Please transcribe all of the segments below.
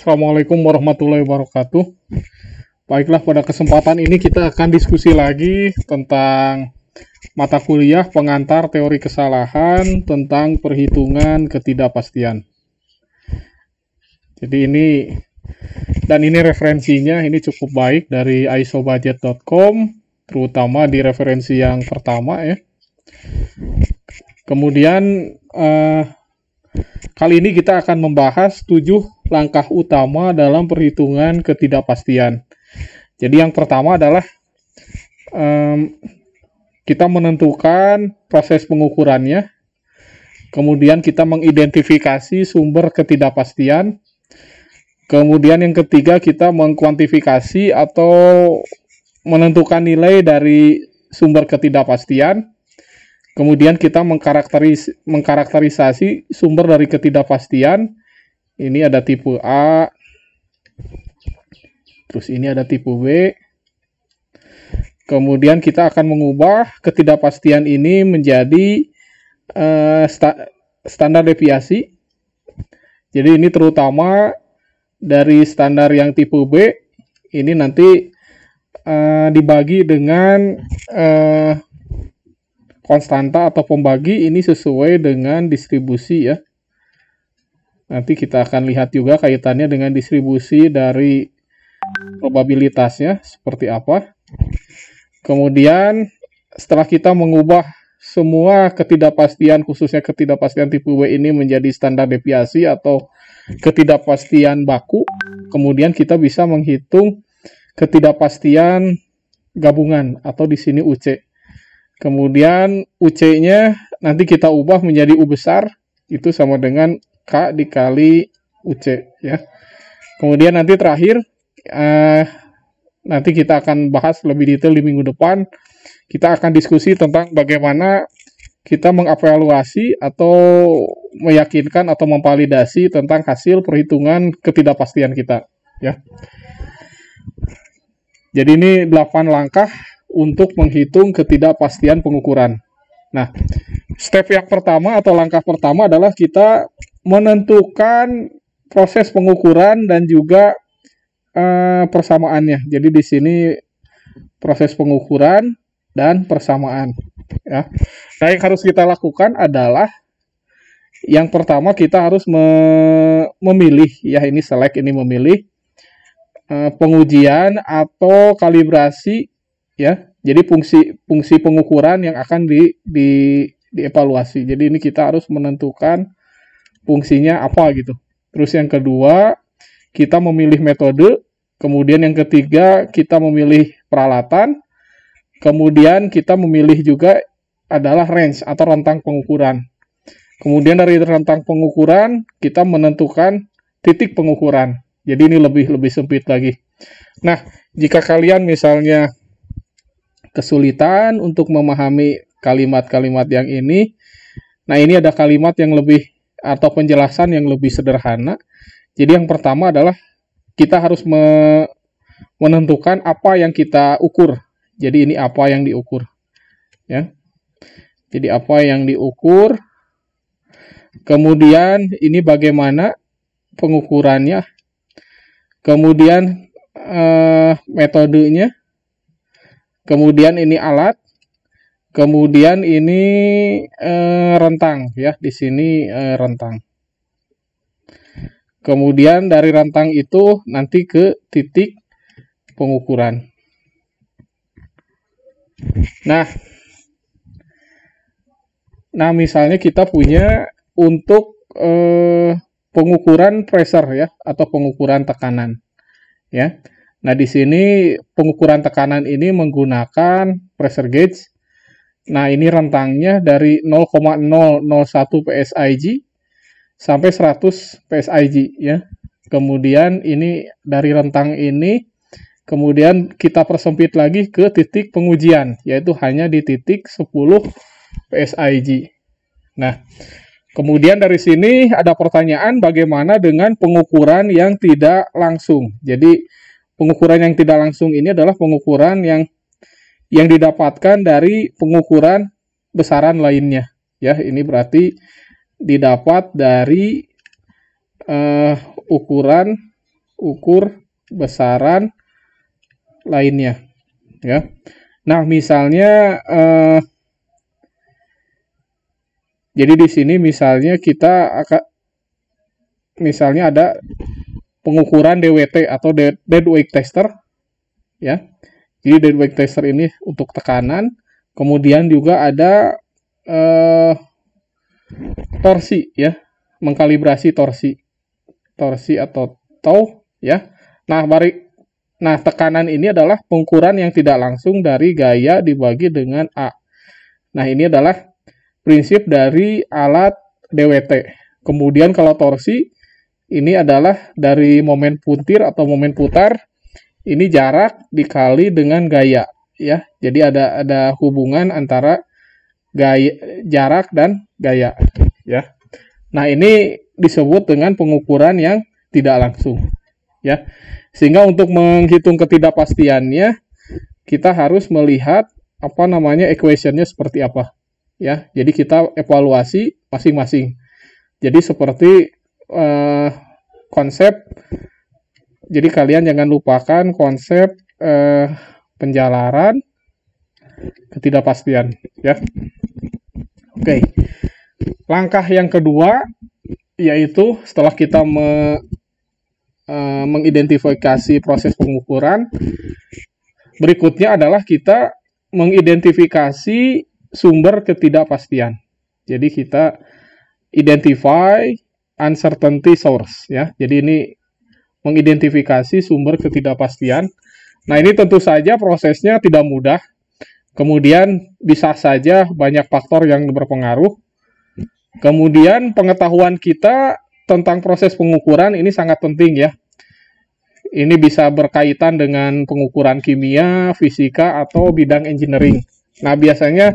Assalamualaikum warahmatullahi wabarakatuh. Baiklah, pada kesempatan ini kita akan diskusi lagi tentang mata kuliah pengantar teori kesalahan tentang perhitungan ketidakpastian. Jadi ini dan ini referensinya ini cukup baik dari isobudget.com terutama di referensi yang pertama ya. Kemudian eh, kali ini kita akan membahas tujuh langkah utama dalam perhitungan ketidakpastian. Jadi yang pertama adalah um, kita menentukan proses pengukurannya, kemudian kita mengidentifikasi sumber ketidakpastian, kemudian yang ketiga kita mengkuantifikasi atau menentukan nilai dari sumber ketidakpastian, kemudian kita mengkarakterisasi sumber dari ketidakpastian, ini ada tipe A terus ini ada tipe B kemudian kita akan mengubah ketidakpastian ini menjadi uh, sta standar deviasi jadi ini terutama dari standar yang tipe B ini nanti uh, dibagi dengan uh, konstanta atau pembagi ini sesuai dengan distribusi ya Nanti kita akan lihat juga kaitannya dengan distribusi dari probabilitasnya seperti apa. Kemudian setelah kita mengubah semua ketidakpastian khususnya ketidakpastian tipe W ini menjadi standar deviasi atau ketidakpastian baku, kemudian kita bisa menghitung ketidakpastian gabungan atau di sini UC. Kemudian UC-nya nanti kita ubah menjadi U besar, itu sama dengan K dikali UC ya. Kemudian nanti terakhir uh, nanti kita akan bahas lebih detail di minggu depan. Kita akan diskusi tentang bagaimana kita mengevaluasi atau meyakinkan atau memvalidasi tentang hasil perhitungan ketidakpastian kita ya. Jadi ini 8 langkah untuk menghitung ketidakpastian pengukuran. Nah, step yang pertama atau langkah pertama adalah kita menentukan proses pengukuran dan juga uh, persamaannya. Jadi di sini proses pengukuran dan persamaan. Ya. Nah yang harus kita lakukan adalah yang pertama kita harus me memilih ya ini select ini memilih uh, pengujian atau kalibrasi ya. Jadi fungsi fungsi pengukuran yang akan di, di dievaluasi. Jadi ini kita harus menentukan fungsinya apa gitu. Terus yang kedua, kita memilih metode, kemudian yang ketiga kita memilih peralatan, kemudian kita memilih juga adalah range atau rentang pengukuran. Kemudian dari rentang pengukuran kita menentukan titik pengukuran. Jadi ini lebih lebih sempit lagi. Nah, jika kalian misalnya kesulitan untuk memahami kalimat-kalimat yang ini, nah ini ada kalimat yang lebih atau penjelasan yang lebih sederhana. Jadi yang pertama adalah kita harus me menentukan apa yang kita ukur. Jadi ini apa yang diukur. Ya. Jadi apa yang diukur. Kemudian ini bagaimana pengukurannya. Kemudian eh, metodenya. Kemudian ini alat Kemudian ini eh, rentang ya, di sini eh, rentang. Kemudian dari rentang itu nanti ke titik pengukuran. Nah, nah misalnya kita punya untuk eh, pengukuran pressure ya atau pengukuran tekanan ya. Nah, di sini pengukuran tekanan ini menggunakan pressure gauge Nah, ini rentangnya dari 0,001 PSIG sampai 100 PSIG ya. Kemudian ini dari rentang ini kemudian kita persempit lagi ke titik pengujian yaitu hanya di titik 10 PSIG. Nah, kemudian dari sini ada pertanyaan bagaimana dengan pengukuran yang tidak langsung. Jadi pengukuran yang tidak langsung ini adalah pengukuran yang yang didapatkan dari pengukuran besaran lainnya. Ya, ini berarti didapat dari uh, ukuran ukur besaran lainnya. Ya. Nah, misalnya uh, jadi di sini misalnya kita akan misalnya ada pengukuran DWT atau dead weight tester ya jadi dead weight tester ini untuk tekanan, kemudian juga ada uh, torsi ya, mengkalibrasi torsi, torsi atau tau ya. Nah, mari, nah tekanan ini adalah pengukuran yang tidak langsung dari gaya dibagi dengan A. Nah, ini adalah prinsip dari alat DWT. Kemudian kalau torsi ini adalah dari momen puntir atau momen putar ini jarak dikali dengan gaya ya jadi ada ada hubungan antara gaya jarak dan gaya ya nah ini disebut dengan pengukuran yang tidak langsung ya sehingga untuk menghitung ketidakpastiannya kita harus melihat apa namanya equationnya seperti apa ya jadi kita evaluasi masing-masing jadi seperti eh, konsep jadi kalian jangan lupakan konsep eh, penjalaran ketidakpastian ya. Oke. Langkah yang kedua yaitu setelah kita me, eh, mengidentifikasi proses pengukuran berikutnya adalah kita mengidentifikasi sumber ketidakpastian. Jadi kita identify uncertainty source ya. Jadi ini mengidentifikasi sumber ketidakpastian. Nah, ini tentu saja prosesnya tidak mudah. Kemudian bisa saja banyak faktor yang berpengaruh. Kemudian pengetahuan kita tentang proses pengukuran ini sangat penting ya. Ini bisa berkaitan dengan pengukuran kimia, fisika, atau bidang engineering. Nah, biasanya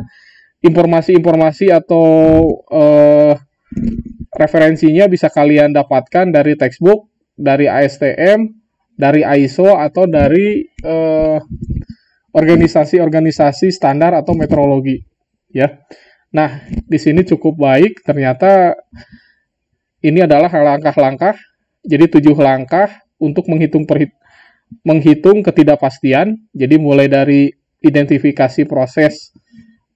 informasi-informasi atau eh, referensinya bisa kalian dapatkan dari textbook dari ASTM, dari ISO atau dari eh, organisasi-organisasi eh, standar atau metrologi, ya. Nah, di sini cukup baik ternyata ini adalah langkah-langkah. Jadi tujuh langkah untuk menghitung perhit menghitung ketidakpastian. Jadi mulai dari identifikasi proses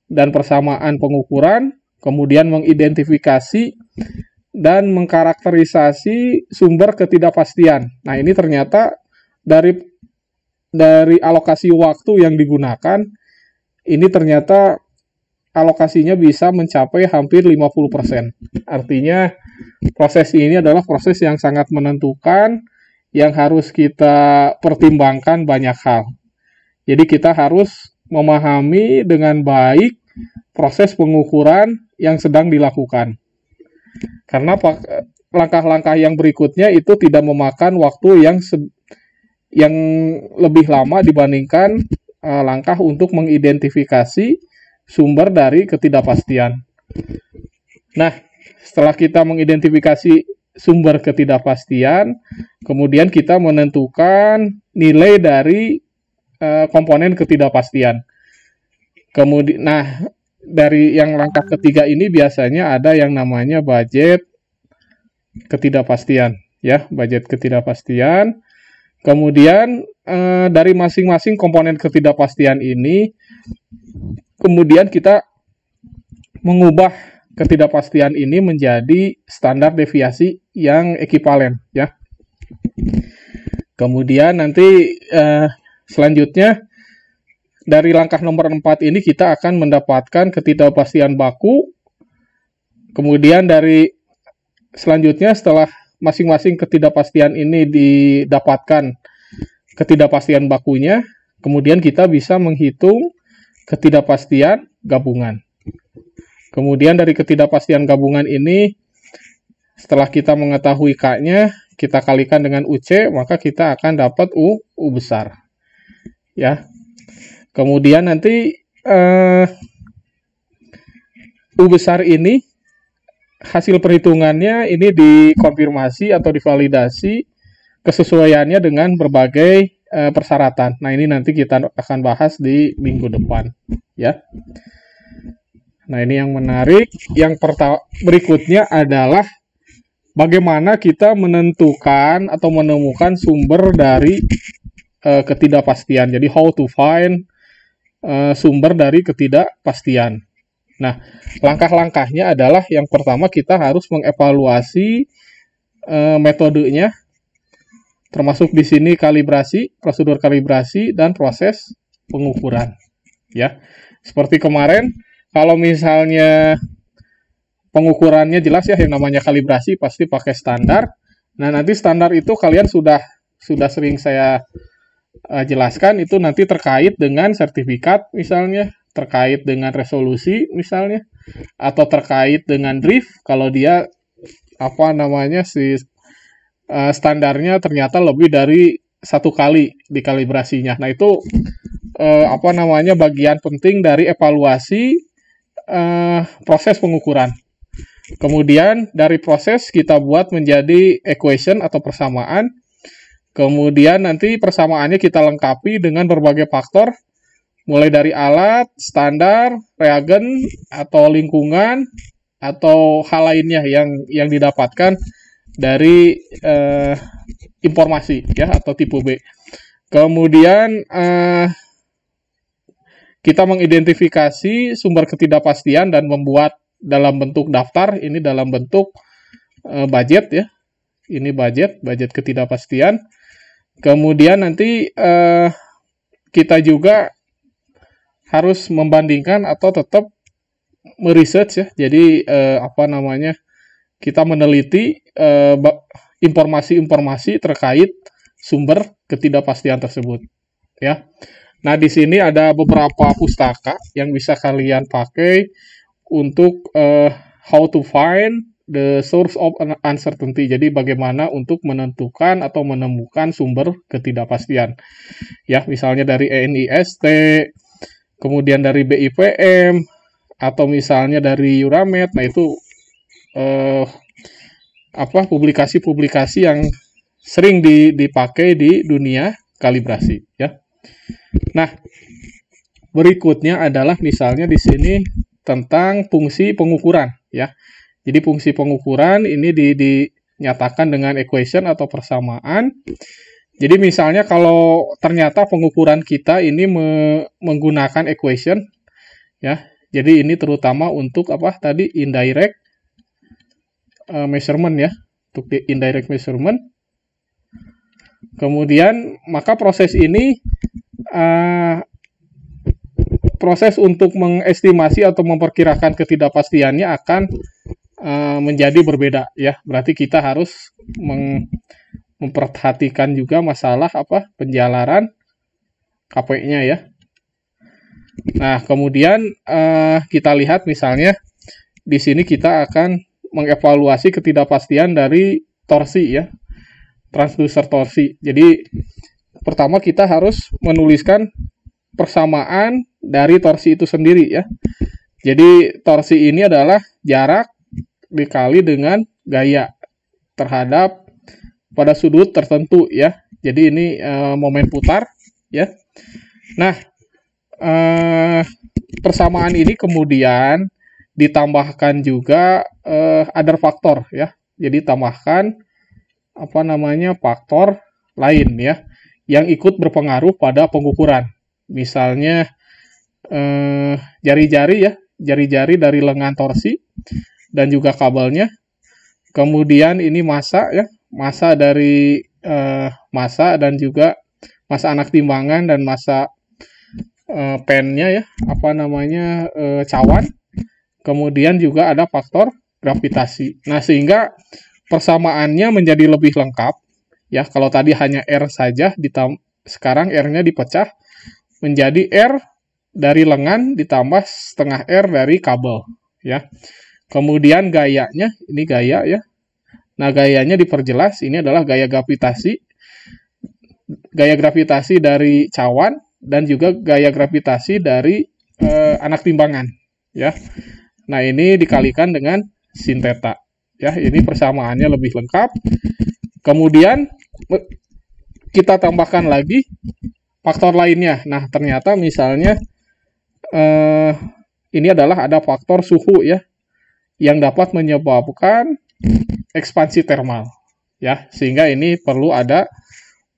dan persamaan pengukuran, kemudian mengidentifikasi dan mengkarakterisasi sumber ketidakpastian. Nah, ini ternyata dari dari alokasi waktu yang digunakan ini ternyata alokasinya bisa mencapai hampir 50%. Artinya proses ini adalah proses yang sangat menentukan yang harus kita pertimbangkan banyak hal. Jadi kita harus memahami dengan baik proses pengukuran yang sedang dilakukan. Karena langkah-langkah yang berikutnya itu tidak memakan waktu yang yang lebih lama dibandingkan uh, langkah untuk mengidentifikasi sumber dari ketidakpastian. Nah, setelah kita mengidentifikasi sumber ketidakpastian, kemudian kita menentukan nilai dari uh, komponen ketidakpastian. Kemudian, nah dari yang langkah ketiga ini biasanya ada yang namanya budget ketidakpastian ya budget ketidakpastian kemudian eh, dari masing-masing komponen ketidakpastian ini kemudian kita mengubah ketidakpastian ini menjadi standar deviasi yang ekivalen ya kemudian nanti eh, selanjutnya dari langkah nomor 4 ini kita akan mendapatkan ketidakpastian baku. Kemudian dari selanjutnya setelah masing-masing ketidakpastian ini didapatkan ketidakpastian bakunya, kemudian kita bisa menghitung ketidakpastian gabungan. Kemudian dari ketidakpastian gabungan ini, setelah kita mengetahui K-nya, kita kalikan dengan UC, maka kita akan dapat U, U besar. Ya, Kemudian nanti uh, U besar ini hasil perhitungannya ini dikonfirmasi atau divalidasi kesesuaiannya dengan berbagai uh, persyaratan. Nah, ini nanti kita akan bahas di minggu depan, ya. Nah, ini yang menarik. Yang pertama berikutnya adalah bagaimana kita menentukan atau menemukan sumber dari uh, ketidakpastian. Jadi how to find uh, sumber dari ketidakpastian. Nah, langkah-langkahnya adalah yang pertama kita harus mengevaluasi uh, metodenya, termasuk di sini kalibrasi, prosedur kalibrasi dan proses pengukuran. Ya, seperti kemarin, kalau misalnya pengukurannya jelas ya yang namanya kalibrasi pasti pakai standar. Nah, nanti standar itu kalian sudah sudah sering saya uh, jelaskan itu nanti terkait dengan sertifikat misalnya, terkait dengan resolusi misalnya, atau terkait dengan drift kalau dia apa namanya si uh, standarnya ternyata lebih dari satu kali di Nah itu uh, apa namanya bagian penting dari evaluasi uh, proses pengukuran. Kemudian dari proses kita buat menjadi equation atau persamaan Kemudian nanti persamaannya kita lengkapi dengan berbagai faktor mulai dari alat, standar, reagen atau lingkungan atau hal lainnya yang yang didapatkan dari eh, informasi ya atau tipe B. Kemudian eh, kita mengidentifikasi sumber ketidakpastian dan membuat dalam bentuk daftar ini dalam bentuk eh, budget ya ini budget budget ketidakpastian Kemudian nanti eh, kita juga harus membandingkan atau tetap meresearch ya. Jadi eh, apa namanya? Kita meneliti eh, informasi-informasi eh, terkait sumber ketidakpastian tersebut ya. Nah, di sini ada beberapa pustaka yang bisa kalian pakai untuk eh, how to find the source of uncertainty. Jadi bagaimana untuk menentukan atau menemukan sumber ketidakpastian. Ya, misalnya dari ENIST, kemudian dari BIPM atau misalnya dari Euramed. Nah, itu eh, apa publikasi-publikasi yang sering dipakai di dunia kalibrasi, ya. Nah, berikutnya adalah misalnya di sini tentang fungsi pengukuran, ya jadi fungsi pengukuran ini di, dinyatakan dengan equation atau persamaan. Jadi misalnya kalau ternyata pengukuran kita ini me, menggunakan equation ya. Jadi ini terutama untuk apa tadi indirect uh, measurement ya, untuk indirect measurement. Kemudian maka proses ini uh, proses untuk mengestimasi atau memperkirakan ketidakpastiannya akan Eh, menjadi berbeda ya. Berarti kita harus meng memperhatikan juga masalah apa penjalaran KP-nya ya. Nah, kemudian uh, kita lihat misalnya di sini kita akan mengevaluasi ketidakpastian dari torsi ya. Transducer torsi. Jadi pertama kita harus menuliskan persamaan dari torsi itu sendiri ya. Jadi torsi ini adalah jarak dikali dengan gaya terhadap pada sudut tertentu ya. Jadi ini e, momen putar ya. Nah, e, persamaan ini kemudian ditambahkan juga e, other faktor ya. Jadi tambahkan apa namanya faktor lain ya yang ikut berpengaruh pada pengukuran. Misalnya jari-jari e, ya, jari-jari dari lengan torsi dan juga kabelnya. Kemudian ini masa ya, masa dari uh, masa dan juga masa anak timbangan dan masa uh, pennya ya, apa namanya uh, cawan. Kemudian juga ada faktor gravitasi. Nah, sehingga persamaannya menjadi lebih lengkap ya. Kalau tadi hanya R saja ditam sekarang R-nya dipecah menjadi R dari lengan ditambah setengah R dari kabel ya. Kemudian gayanya, ini gaya ya. Nah, gayanya diperjelas, ini adalah gaya gravitasi. Gaya gravitasi dari cawan dan juga gaya gravitasi dari eh, anak timbangan, ya. Nah, ini dikalikan dengan sin Ya, ini persamaannya lebih lengkap. Kemudian kita tambahkan lagi faktor lainnya. Nah, ternyata misalnya eh, ini adalah ada faktor suhu ya yang dapat menyebabkan ekspansi termal ya sehingga ini perlu ada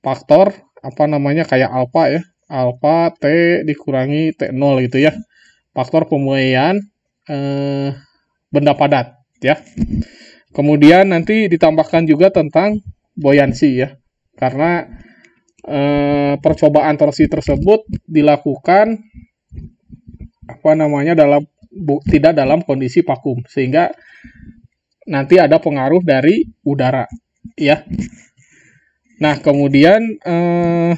faktor apa namanya kayak alfa ya alfa t dikurangi t0 gitu ya faktor pemuaian eh, benda padat ya kemudian nanti ditambahkan juga tentang buoyancy ya karena eh, percobaan torsi tersebut dilakukan apa namanya dalam bu, tidak dalam kondisi vakum sehingga nanti ada pengaruh dari udara ya. Nah, kemudian eh,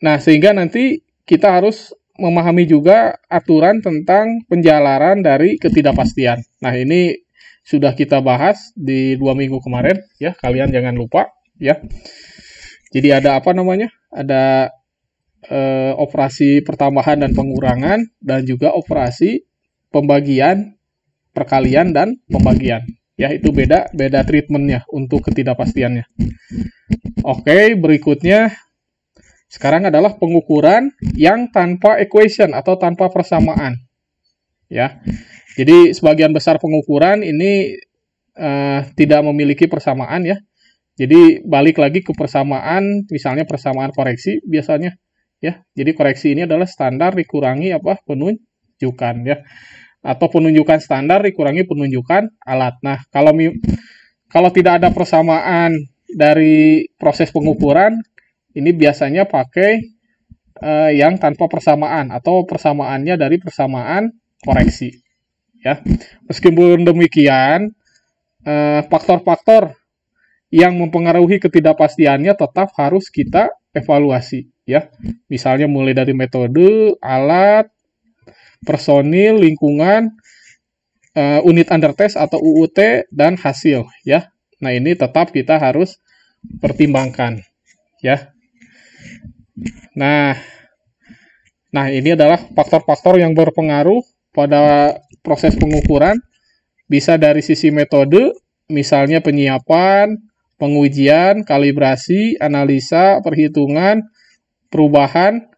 Nah, sehingga nanti kita harus memahami juga aturan tentang penjalaran dari ketidakpastian. Nah, ini sudah kita bahas di dua minggu kemarin, ya. Kalian jangan lupa, ya. Jadi ada apa namanya? Ada eh, operasi pertambahan dan pengurangan dan juga operasi pembagian perkalian dan pembagian ya itu beda beda treatmentnya untuk ketidakpastiannya oke berikutnya sekarang adalah pengukuran yang tanpa equation atau tanpa persamaan ya jadi sebagian besar pengukuran ini uh, tidak memiliki persamaan ya jadi balik lagi ke persamaan misalnya persamaan koreksi biasanya ya. Jadi koreksi ini adalah standar dikurangi apa penunjukan ya. Atau penunjukan standar dikurangi penunjukan alat. Nah, kalau kalau tidak ada persamaan dari proses pengukuran, ini biasanya pakai eh, yang tanpa persamaan atau persamaannya dari persamaan koreksi ya. Meskipun demikian, eh, faktor-faktor eh, yang mempengaruhi ketidakpastiannya tetap harus kita evaluasi ya. Misalnya mulai dari metode, alat, personil, lingkungan, uh, unit under test atau UUT dan hasil ya. Nah, ini tetap kita harus pertimbangkan ya. Nah, nah ini adalah faktor-faktor yang berpengaruh pada proses pengukuran bisa dari sisi metode misalnya penyiapan pengujian, kalibrasi, analisa, perhitungan, perubahan,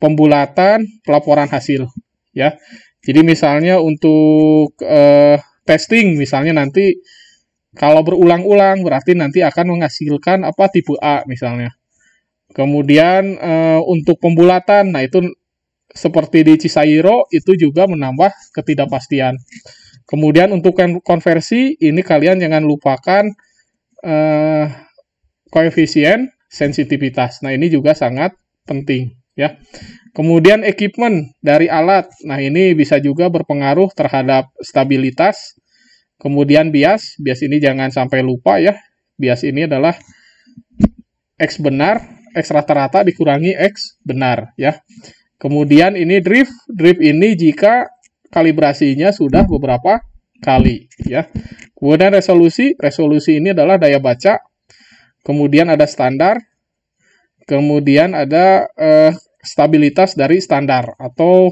pembulatan, pelaporan hasil ya. Jadi misalnya untuk eh, testing misalnya nanti kalau berulang-ulang berarti nanti akan menghasilkan apa tipe A misalnya. Kemudian eh, untuk pembulatan nah itu seperti di Cisairo itu juga menambah ketidakpastian. Kemudian untuk konversi ini kalian jangan lupakan uh, koefisien sensitivitas. Nah, ini juga sangat penting ya. Kemudian equipment dari alat. Nah, ini bisa juga berpengaruh terhadap stabilitas. Kemudian bias, bias ini jangan sampai lupa ya. Bias ini adalah X benar, X rata-rata dikurangi X benar ya. Kemudian ini drift, drift ini jika kalibrasinya sudah beberapa kali ya. Kemudian resolusi, resolusi ini adalah daya baca. Kemudian ada standar. Kemudian ada eh, stabilitas dari standar atau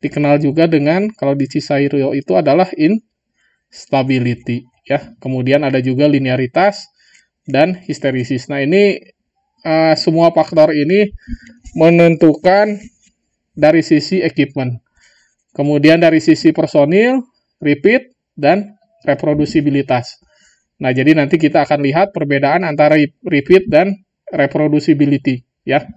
dikenal juga dengan kalau di Cisairio itu adalah instability ya. Kemudian ada juga linearitas dan histeresis. Nah, ini eh, semua faktor ini menentukan dari sisi equipment. Kemudian dari sisi personil, repeat, dan reproduksibilitas. Nah, jadi nanti kita akan lihat perbedaan antara repeat dan reproducibility, ya.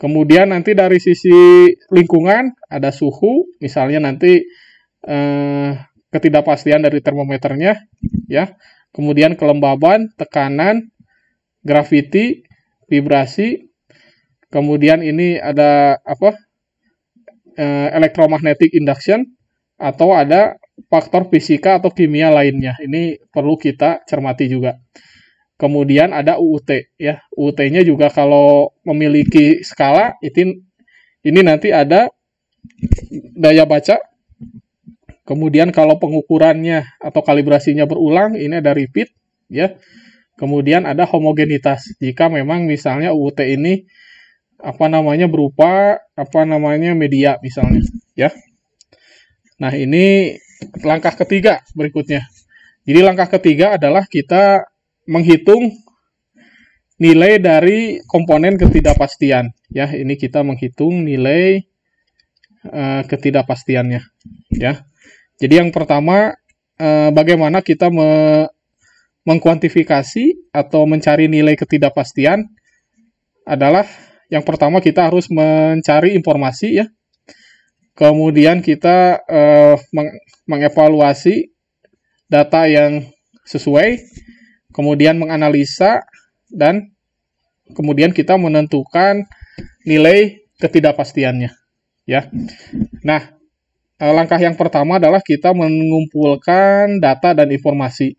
Kemudian nanti dari sisi lingkungan ada suhu, misalnya nanti eh, ketidakpastian dari termometernya, ya. Kemudian kelembaban, tekanan, gravity, vibrasi. Kemudian ini ada apa? Eh, electromagnetic induction atau ada faktor fisika atau kimia lainnya. Ini perlu kita cermati juga. Kemudian ada UUT ya. UUT-nya juga kalau memiliki skala itu ini nanti ada daya baca. Kemudian kalau pengukurannya atau kalibrasinya berulang, ini ada repeat ya. Kemudian ada homogenitas. Jika memang misalnya UUT ini apa namanya berupa apa namanya media misalnya ya. Nah, ini langkah ketiga berikutnya. Jadi langkah ketiga adalah kita menghitung nilai dari komponen ketidakpastian. Ya, ini kita menghitung nilai uh, ketidakpastiannya. Ya, jadi yang pertama uh, bagaimana kita me mengkuantifikasi atau mencari nilai ketidakpastian adalah yang pertama kita harus mencari informasi ya Kemudian kita uh, meng mengevaluasi data yang sesuai, kemudian menganalisa dan kemudian kita menentukan nilai ketidakpastiannya, ya. Nah, eh, langkah yang pertama adalah kita mengumpulkan data dan informasi.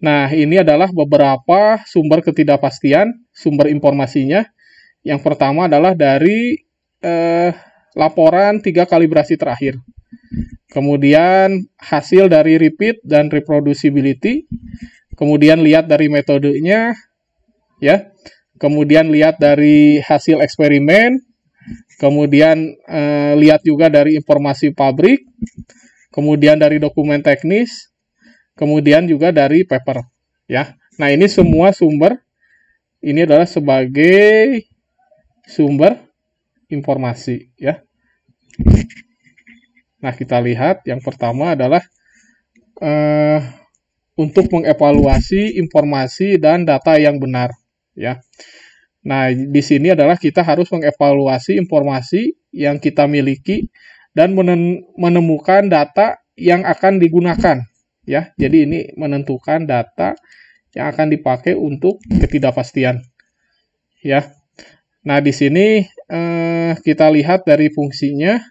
Nah, ini adalah beberapa sumber ketidakpastian, sumber informasinya. Yang pertama adalah dari eh, laporan tiga kalibrasi terakhir. Kemudian hasil dari repeat dan reproducibility. Kemudian lihat dari metodenya, ya. Kemudian lihat dari hasil eksperimen. Kemudian eh, lihat juga dari informasi pabrik. Kemudian dari dokumen teknis. Kemudian juga dari paper, ya. Nah ini semua sumber. Ini adalah sebagai sumber informasi, ya. Nah, kita lihat yang pertama adalah uh, untuk mengevaluasi informasi dan data yang benar, ya. Nah, di sini adalah kita harus mengevaluasi informasi yang kita miliki dan menemukan data yang akan digunakan, ya. Jadi ini menentukan data yang akan dipakai untuk ketidakpastian, ya. Nah, di sini eh, kita lihat dari fungsinya,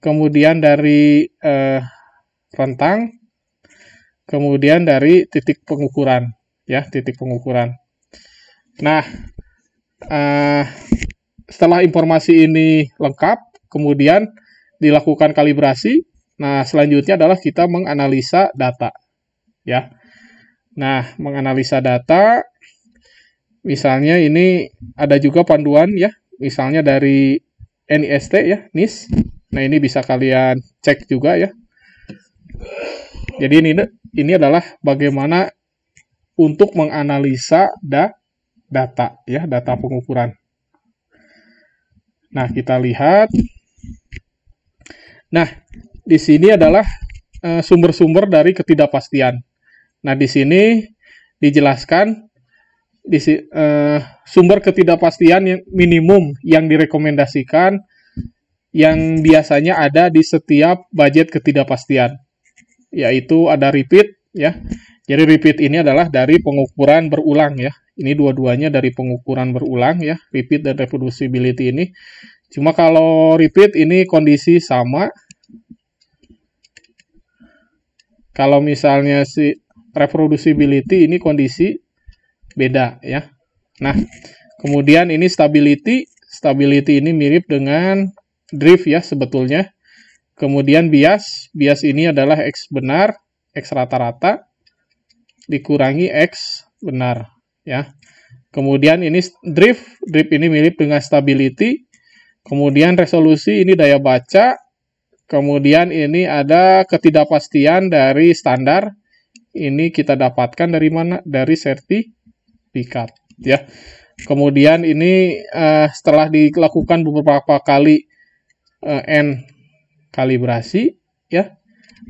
kemudian dari eh, rentang, kemudian dari titik pengukuran, ya, titik pengukuran. Nah, eh, setelah informasi ini lengkap, kemudian dilakukan kalibrasi. Nah, selanjutnya adalah kita menganalisa data, ya. Nah, menganalisa data Misalnya ini ada juga panduan ya, misalnya dari NIST ya, NIS. Nah, ini bisa kalian cek juga ya. Jadi ini ini adalah bagaimana untuk menganalisa da, data ya, data pengukuran. Nah, kita lihat. Nah, di sini adalah eh, sumber-sumber dari ketidakpastian. Nah, di sini dijelaskan di uh, sumber ketidakpastian yang minimum yang direkomendasikan yang biasanya ada di setiap budget ketidakpastian yaitu ada repeat ya. Jadi repeat ini adalah dari pengukuran berulang ya. Ini dua-duanya dari pengukuran berulang ya, repeat dan reproducibility ini. Cuma kalau repeat ini kondisi sama. Kalau misalnya si reproducibility ini kondisi beda ya. Nah, kemudian ini stability, stability ini mirip dengan drift ya sebetulnya. Kemudian bias, bias ini adalah X benar, X rata-rata, dikurangi X benar ya. Kemudian ini drift, drift ini mirip dengan stability. Kemudian resolusi ini daya baca. Kemudian ini ada ketidakpastian dari standar. Ini kita dapatkan dari mana? Dari serti Picard ya. Kemudian ini uh, setelah dilakukan beberapa kali uh, N kalibrasi ya.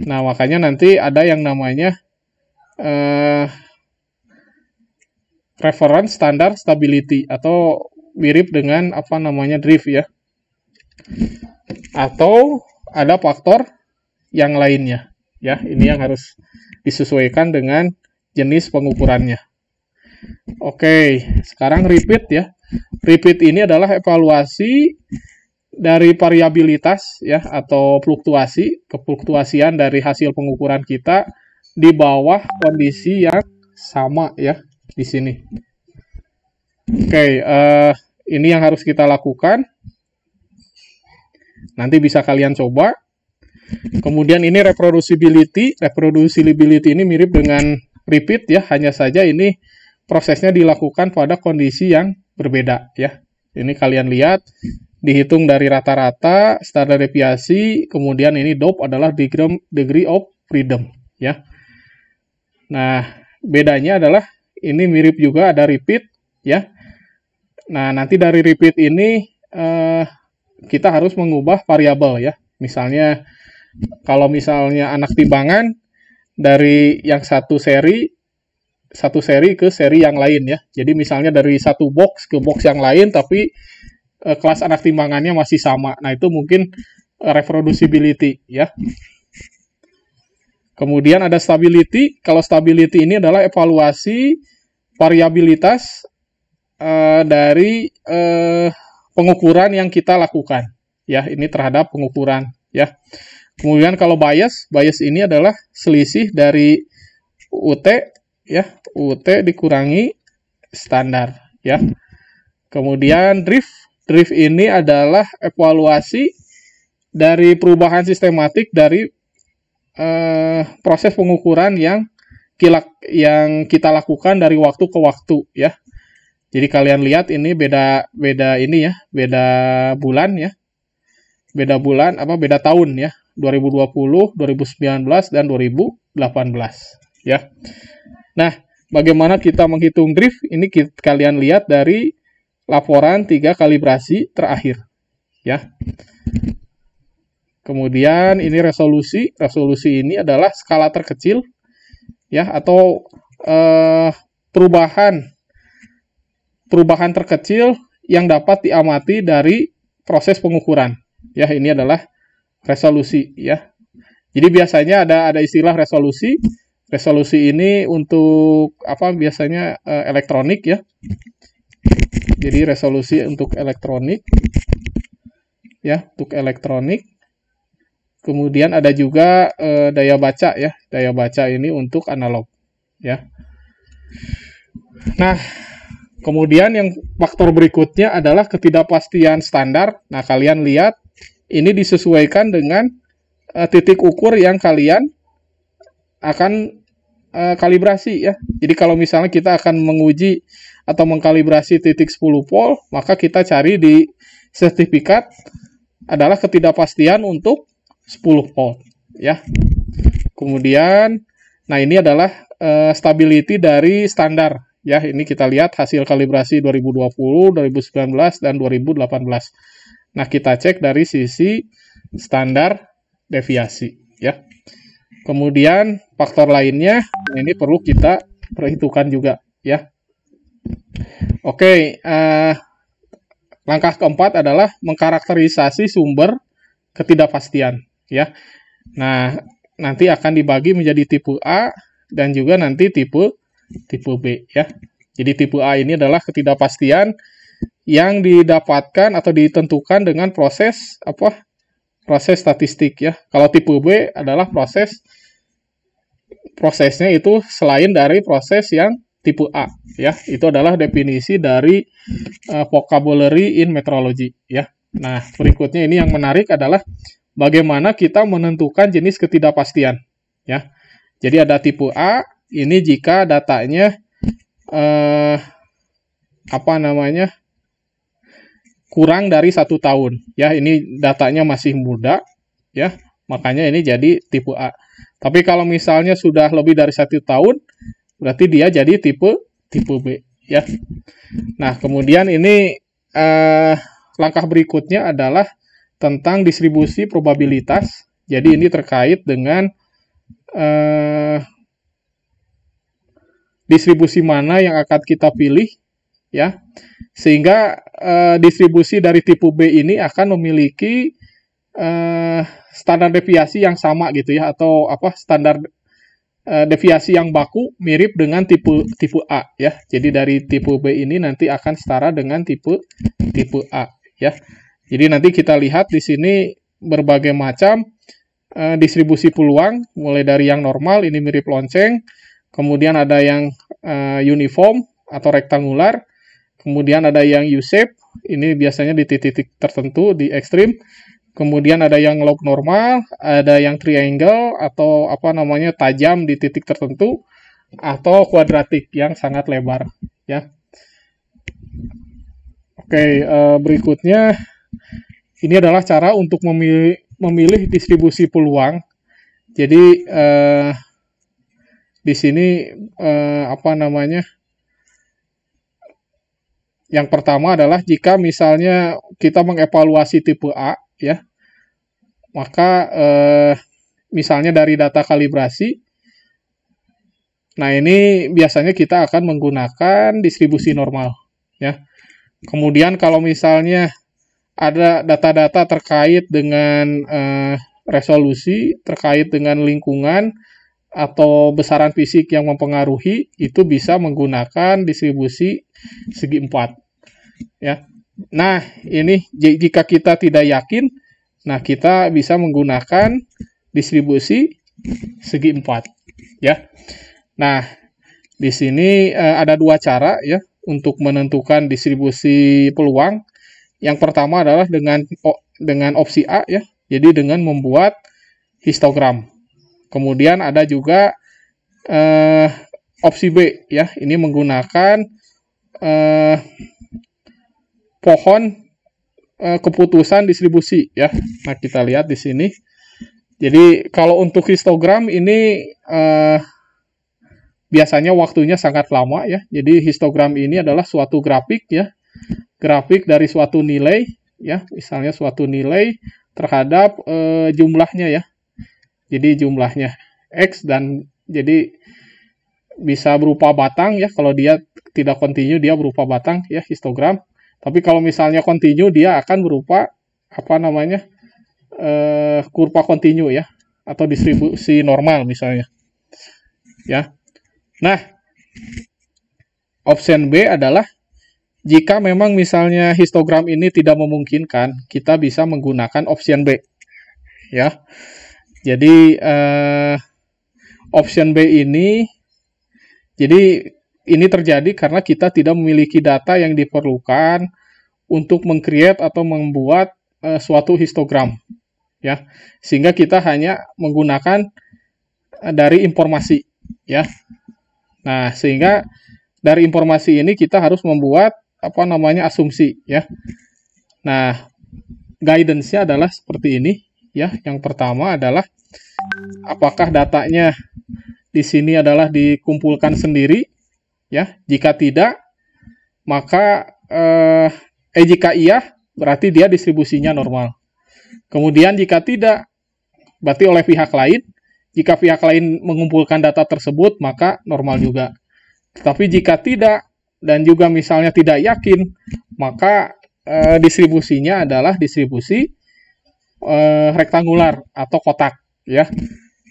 Nah, makanya nanti ada yang namanya uh, reference standar stability atau mirip dengan apa namanya drift ya. Atau ada faktor yang lainnya ya. Ini yang harus disesuaikan dengan jenis pengukurannya. Oke, sekarang repeat ya. Repeat ini adalah evaluasi dari variabilitas ya atau fluktuasi, kefluktuasian dari hasil pengukuran kita di bawah kondisi yang sama ya di sini. Oke, uh, ini yang harus kita lakukan. Nanti bisa kalian coba. Kemudian ini reproducibility. Reproducibility ini mirip dengan repeat ya, hanya saja ini prosesnya dilakukan pada kondisi yang berbeda ya. Ini kalian lihat dihitung dari rata-rata standar deviasi, kemudian ini DOP adalah degree, degree of freedom ya. Nah, bedanya adalah ini mirip juga ada repeat ya. Nah, nanti dari repeat ini eh, kita harus mengubah variabel ya. Misalnya kalau misalnya anak timbangan dari yang satu seri satu seri ke seri yang lain ya. Jadi misalnya dari satu box ke box yang lain tapi uh, kelas anak timbangannya masih sama. Nah, itu mungkin uh, reproducibility ya. Kemudian ada stability. Kalau stability ini adalah evaluasi variabilitas uh, dari uh, pengukuran yang kita lakukan. Ya, ini terhadap pengukuran ya. Kemudian kalau bias, bias ini adalah selisih dari UT ya UT dikurangi standar ya kemudian drift drift ini adalah evaluasi dari perubahan sistematik dari eh, proses pengukuran yang kilak yang kita lakukan dari waktu ke waktu ya jadi kalian lihat ini beda beda ini ya beda bulan ya beda bulan apa beda tahun ya 2020 2019 dan 2018 ya Nah, bagaimana kita menghitung drift? Ini kita, kalian lihat dari laporan tiga kalibrasi terakhir. Ya. Kemudian ini resolusi. Resolusi ini adalah skala terkecil ya atau eh, perubahan perubahan terkecil yang dapat diamati dari proses pengukuran. Ya, ini adalah resolusi ya. Jadi biasanya ada ada istilah resolusi resolusi ini untuk apa biasanya uh, elektronik ya jadi resolusi untuk elektronik ya untuk elektronik kemudian ada juga uh, daya baca ya daya baca ini untuk analog ya nah kemudian yang faktor berikutnya adalah ketidakpastian standar nah kalian lihat ini disesuaikan dengan eh, titik ukur yang kalian akan uh, kalibrasi ya. Jadi kalau misalnya kita akan menguji atau mengkalibrasi titik 10 volt, maka kita cari di sertifikat adalah ketidakpastian untuk 10 volt ya. Kemudian nah ini adalah uh, stability dari standar ya. Ini kita lihat hasil kalibrasi 2020, 2019 dan 2018. Nah, kita cek dari sisi standar deviasi ya. Kemudian faktor lainnya nah ini perlu kita perhitungkan juga ya. Oke, uh, langkah keempat adalah mengkarakterisasi sumber ketidakpastian ya. Nah, nanti akan dibagi menjadi tipe A dan juga nanti tipe tipe B ya. Jadi tipe A ini adalah ketidakpastian yang didapatkan atau ditentukan dengan proses apa? proses statistik ya. Kalau tipe B adalah proses prosesnya itu selain dari proses yang tipe A ya itu adalah definisi dari uh, vocabulary in metrology ya nah berikutnya ini yang menarik adalah bagaimana kita menentukan jenis ketidakpastian ya jadi ada tipe A ini jika datanya eh, apa namanya kurang dari satu tahun ya ini datanya masih muda ya Makanya ini jadi tipe A. Tapi kalau misalnya sudah lebih dari satu tahun, berarti dia jadi tipe tipe B, ya. Nah, kemudian ini eh, langkah berikutnya adalah tentang distribusi probabilitas. Jadi ini terkait dengan eh, distribusi mana yang akan kita pilih, ya. Sehingga eh, distribusi dari tipe B ini akan memiliki eh, standar deviasi yang sama gitu ya atau apa standar eh, deviasi yang baku mirip dengan tipe tipe A ya. Jadi dari tipe B ini nanti akan setara dengan tipe tipe A ya. Jadi nanti kita lihat di sini berbagai macam uh, distribusi peluang mulai dari yang normal ini mirip lonceng, kemudian ada yang uh, uniform atau rektangular, kemudian ada yang U-shape ini biasanya di titik-titik tertentu di ekstrim Kemudian ada yang log normal, ada yang triangle atau apa namanya tajam di titik tertentu atau kuadratik yang sangat lebar ya. Oke, eh, berikutnya ini adalah cara untuk memilih memilih distribusi peluang. Jadi eh, di sini eh, apa namanya? Yang pertama adalah jika misalnya kita mengevaluasi tipe A ya maka eh, misalnya dari data kalibrasi nah ini biasanya kita akan menggunakan distribusi normal ya kemudian kalau misalnya ada data-data terkait dengan eh, resolusi terkait dengan lingkungan atau besaran fisik yang mempengaruhi itu bisa menggunakan distribusi segi empat ya Nah, ini jika kita tidak yakin, nah kita bisa menggunakan distribusi segi empat ya. Nah, di sini eh, ada dua cara ya untuk menentukan distribusi peluang. Yang pertama adalah dengan dengan opsi A ya. Jadi dengan membuat histogram. Kemudian ada juga eh, opsi B ya. Ini menggunakan eh, pohon eh, keputusan distribusi ya. Nah, kita lihat di sini. Jadi kalau untuk histogram ini eh, biasanya waktunya sangat lama ya. Jadi histogram ini adalah suatu grafik ya. Grafik dari suatu nilai ya, misalnya suatu nilai terhadap eh, jumlahnya ya. Jadi jumlahnya X dan jadi bisa berupa batang ya kalau dia tidak kontinu dia berupa batang ya histogram tapi kalau misalnya continue dia akan berupa apa namanya eh, kurva continue ya atau distribusi normal misalnya. Ya. Nah, option B adalah jika memang misalnya histogram ini tidak memungkinkan, kita bisa menggunakan option B. Ya. Jadi eh, option B ini jadi ini terjadi karena kita tidak memiliki data yang diperlukan untuk mengcreate atau membuat uh, suatu histogram ya. Sehingga kita hanya menggunakan uh, dari informasi ya. Nah, sehingga dari informasi ini kita harus membuat apa namanya asumsi ya. Nah, guidance-nya adalah seperti ini ya. Yang pertama adalah apakah datanya di sini adalah dikumpulkan sendiri ya jika tidak maka eh, eh jika iya berarti dia distribusinya normal kemudian jika tidak berarti oleh pihak lain jika pihak lain mengumpulkan data tersebut maka normal juga tetapi jika tidak dan juga misalnya tidak yakin maka eh, distribusinya adalah distribusi eh, rektangular atau kotak ya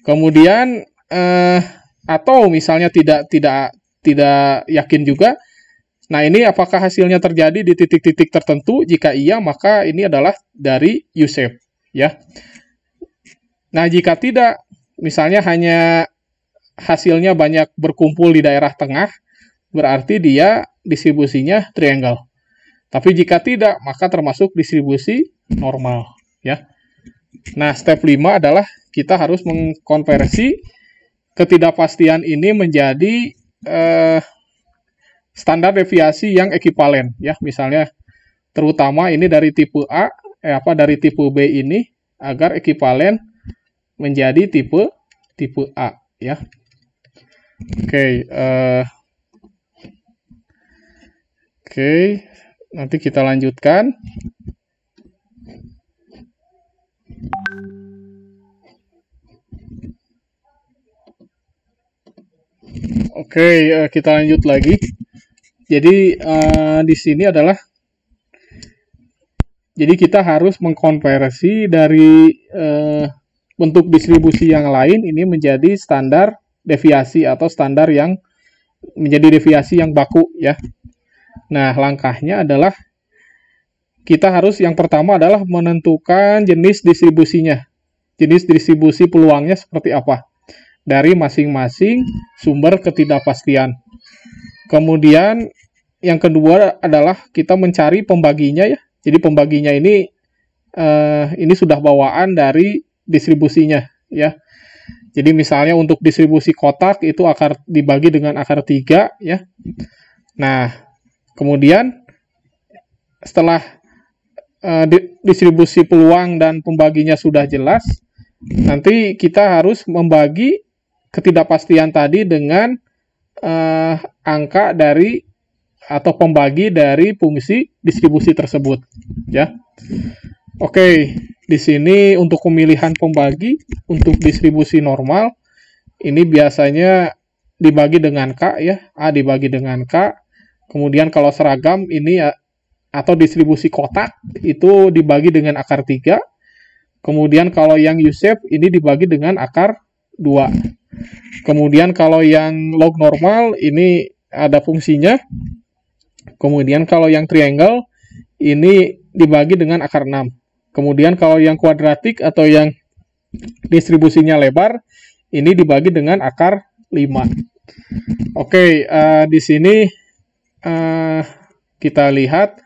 kemudian eh, atau misalnya tidak tidak tidak yakin juga. Nah, ini apakah hasilnya terjadi di titik-titik tertentu? Jika iya, maka ini adalah dari USEP, ya. Nah, jika tidak, misalnya hanya hasilnya banyak berkumpul di daerah tengah, berarti dia distribusinya triangle. Tapi jika tidak, maka termasuk distribusi normal, ya. Nah, step 5 adalah kita harus mengkonversi ketidakpastian ini menjadi eh, standar deviasi yang ekivalen ya misalnya terutama ini dari tipe A eh, apa dari tipe B ini agar ekivalen menjadi tipe tipe A ya oke eh, oke nanti kita lanjutkan Oke, okay, uh, eh, kita lanjut lagi. Jadi uh, di sini adalah jadi kita harus mengkonversi dari uh, bentuk distribusi yang lain ini menjadi standar deviasi atau standar yang menjadi deviasi yang baku ya. Nah, langkahnya adalah kita harus yang pertama adalah menentukan jenis distribusinya. Jenis distribusi peluangnya seperti apa dari masing-masing sumber ketidakpastian. Kemudian yang kedua adalah kita mencari pembaginya ya. Jadi pembaginya ini eh, ini sudah bawaan dari distribusinya ya. Jadi misalnya untuk distribusi kotak itu akar dibagi dengan akar tiga ya. Nah, kemudian setelah eh, di, distribusi peluang dan pembaginya sudah jelas, nanti kita harus membagi ketidakpastian tadi dengan uh, angka dari atau pembagi dari fungsi distribusi tersebut ya. Oke, di sini untuk pemilihan pembagi untuk distribusi normal ini biasanya dibagi dengan K ya, A dibagi dengan K. Kemudian kalau seragam ini ya, atau distribusi kotak itu dibagi dengan akar 3. Kemudian kalau yang u ini dibagi dengan akar 2 Kemudian kalau yang log normal ini ada fungsinya. Kemudian kalau yang triangle ini dibagi dengan akar 6. Kemudian kalau yang kuadratik atau yang distribusinya lebar ini dibagi dengan akar 5. Oke, uh, di sini uh, kita lihat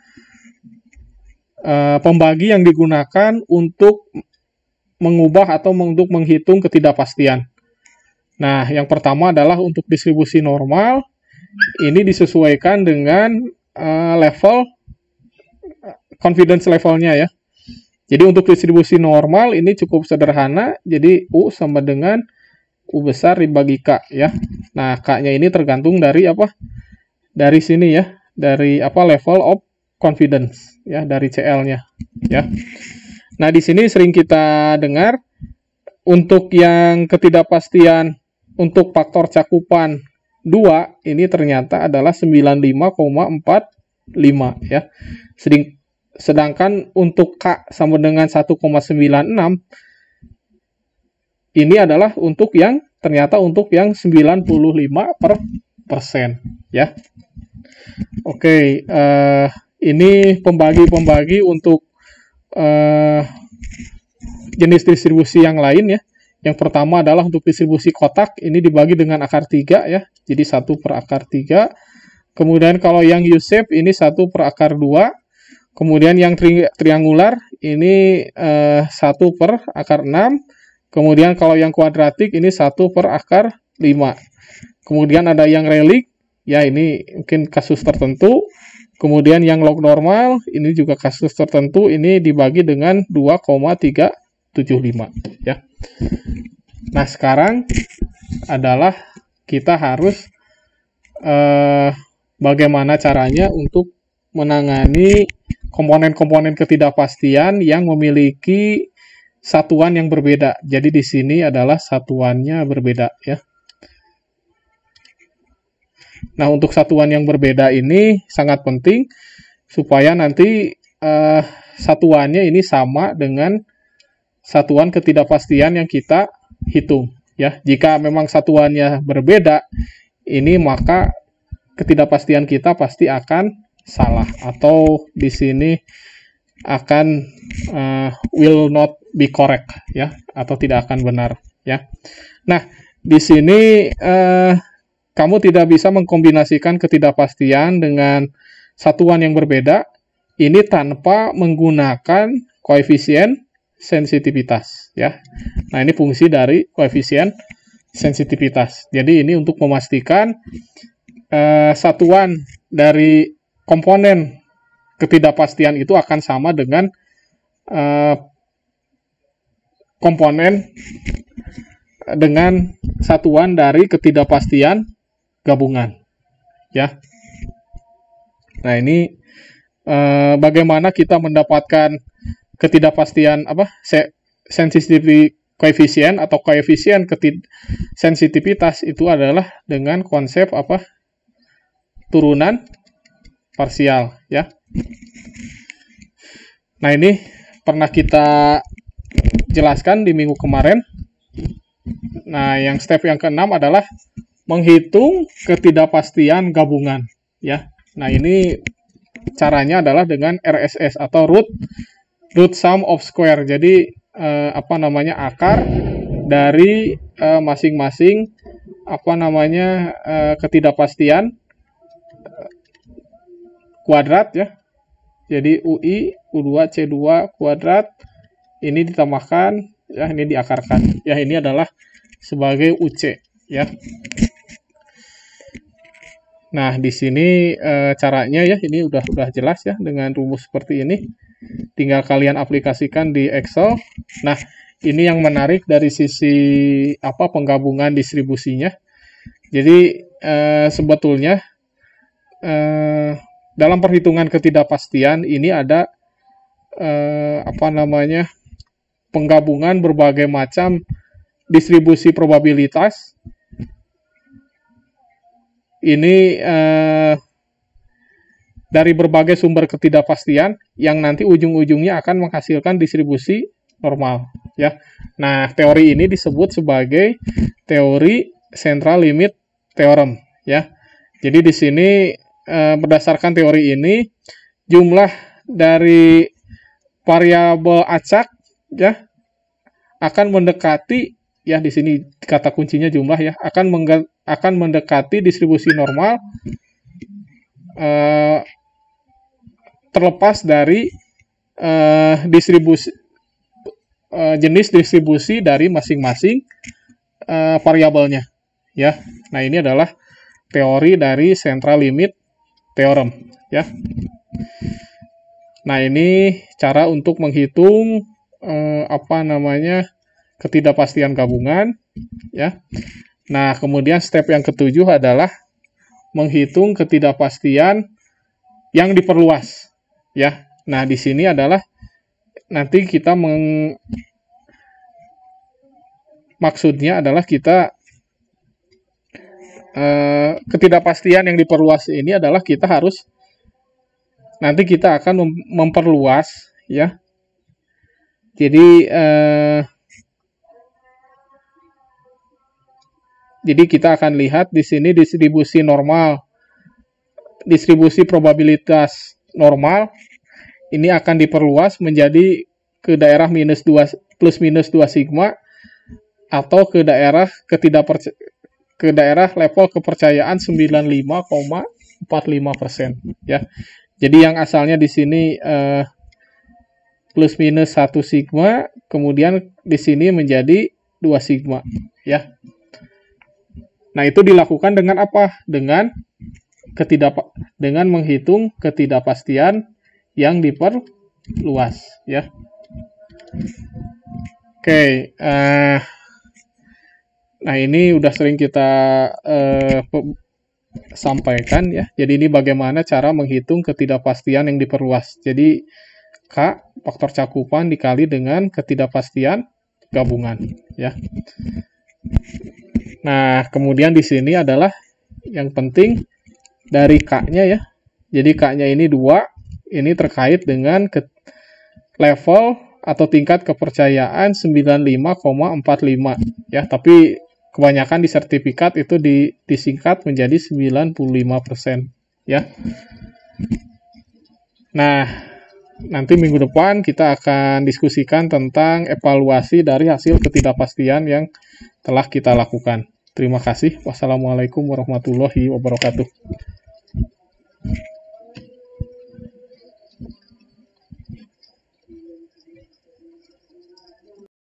uh, pembagi yang digunakan untuk mengubah atau untuk menghitung ketidakpastian. Nah, yang pertama adalah untuk distribusi normal, ini disesuaikan dengan uh, level eh, confidence levelnya ya. Jadi untuk distribusi normal ini cukup sederhana, jadi U sama dengan U besar dibagi K ya. Nah, K-nya ini tergantung dari apa? Dari sini ya, dari apa level of confidence ya, dari CL-nya ya. Nah, di sini sering kita dengar untuk yang ketidakpastian untuk faktor cakupan 2 ini ternyata adalah 95,45 ya. Sedangkan untuk K sama dengan 1,96 ini adalah untuk yang ternyata untuk yang 95 per persen ya. Oke, uh, ini pembagi-pembagi untuk uh, jenis distribusi yang lain ya. Yang pertama adalah untuk distribusi kotak, ini dibagi dengan akar 3 ya, jadi 1 per akar 3. Kemudian kalau yang U-shape ini 1 per akar 2. Kemudian yang tri triangular ini eh, 1 per akar 6. Kemudian kalau yang kuadratik ini 1 per akar 5. Kemudian ada yang relik, ya ini mungkin kasus tertentu. Kemudian yang log normal, ini juga kasus tertentu, ini dibagi dengan 2,375 ya. Nah, sekarang adalah kita harus eh, bagaimana caranya untuk menangani komponen-komponen ketidakpastian yang memiliki satuan yang berbeda. Jadi di sini adalah satuannya berbeda ya. Nah, untuk satuan yang berbeda ini sangat penting supaya nanti eh, satuannya ini sama dengan satuan ketidakpastian yang kita hitung ya. Jika memang satuannya berbeda, ini maka ketidakpastian kita pasti akan salah atau di sini akan uh, will not be correct ya atau tidak akan benar ya. Nah, di sini uh, kamu tidak bisa mengkombinasikan ketidakpastian dengan satuan yang berbeda ini tanpa menggunakan koefisien sensitivitas ya. Nah, ini fungsi dari koefisien sensitivitas. Jadi ini untuk memastikan eh, satuan dari komponen ketidakpastian itu akan sama dengan eh, komponen dengan satuan dari ketidakpastian gabungan ya. Nah, ini eh, bagaimana kita mendapatkan ketidakpastian apa se sensitivity koefisien atau koefisien ketid sensitivitas itu adalah dengan konsep apa turunan parsial ya. Nah, ini pernah kita jelaskan di minggu kemarin. Nah, yang step yang keenam adalah menghitung ketidakpastian gabungan ya. Nah, ini caranya adalah dengan RSS atau root root sum of square. Jadi uh, apa namanya akar dari eh, masing-masing uh, apa namanya uh, ketidakpastian kuadrat ya. Jadi UI U2 C2 kuadrat ini ditambahkan ya ini diakarkan. Ya ini adalah sebagai UC ya. Nah, di sini e, caranya ya ini udah udah jelas ya dengan rumus seperti ini tinggal kalian aplikasikan di Excel. Nah, ini yang menarik dari sisi apa penggabungan distribusinya. Jadi eh, sebetulnya eh, dalam perhitungan ketidakpastian ini ada eh, apa namanya penggabungan berbagai macam distribusi probabilitas. Ini eh, dari berbagai sumber ketidakpastian yang nanti ujung-ujungnya akan menghasilkan distribusi normal ya. Nah, teori ini disebut sebagai teori central limit theorem ya. Jadi di sini eh, berdasarkan teori ini jumlah dari variabel acak ya akan mendekati ya di sini kata kuncinya jumlah ya akan akan mendekati distribusi normal eh, terlepas dari uh, distribusi uh, jenis distribusi dari masing-masing uh, variabelnya ya. Nah, ini adalah teori dari central limit theorem ya. Nah, ini cara untuk menghitung uh, apa namanya ketidakpastian gabungan ya. Nah, kemudian step yang ketujuh adalah menghitung ketidakpastian yang diperluas ya. Nah, di sini adalah nanti kita meng maksudnya adalah kita eh, ketidakpastian yang diperluas ini adalah kita harus nanti kita akan memperluas ya. Jadi eh, jadi kita akan lihat di sini distribusi normal distribusi probabilitas normal ini akan diperluas menjadi ke daerah minus 2 plus minus 2 sigma atau ke daerah ketidak ke daerah level kepercayaan 95,45 ya. Jadi yang asalnya di sini eh, plus minus 1 sigma, kemudian di sini menjadi 2 sigma ya. Nah, itu dilakukan dengan apa? Dengan ketidak dengan menghitung ketidakpastian yang diperluas ya. Oke, okay, uh, eh, nah ini udah sering kita uh, sampaikan ya. Jadi ini bagaimana cara menghitung ketidakpastian yang diperluas. Jadi K faktor cakupan dikali dengan ketidakpastian gabungan ya. Nah, kemudian di sini adalah yang penting dari K-nya ya. Jadi K-nya ini dua ini terkait dengan ke level atau tingkat kepercayaan 95,45 ya, tapi kebanyakan di sertifikat itu di, disingkat menjadi 95% ya. Nah, nanti minggu depan kita akan diskusikan tentang evaluasi dari hasil ketidakpastian yang telah kita lakukan. Terima kasih. Wassalamualaikum warahmatullahi wabarakatuh.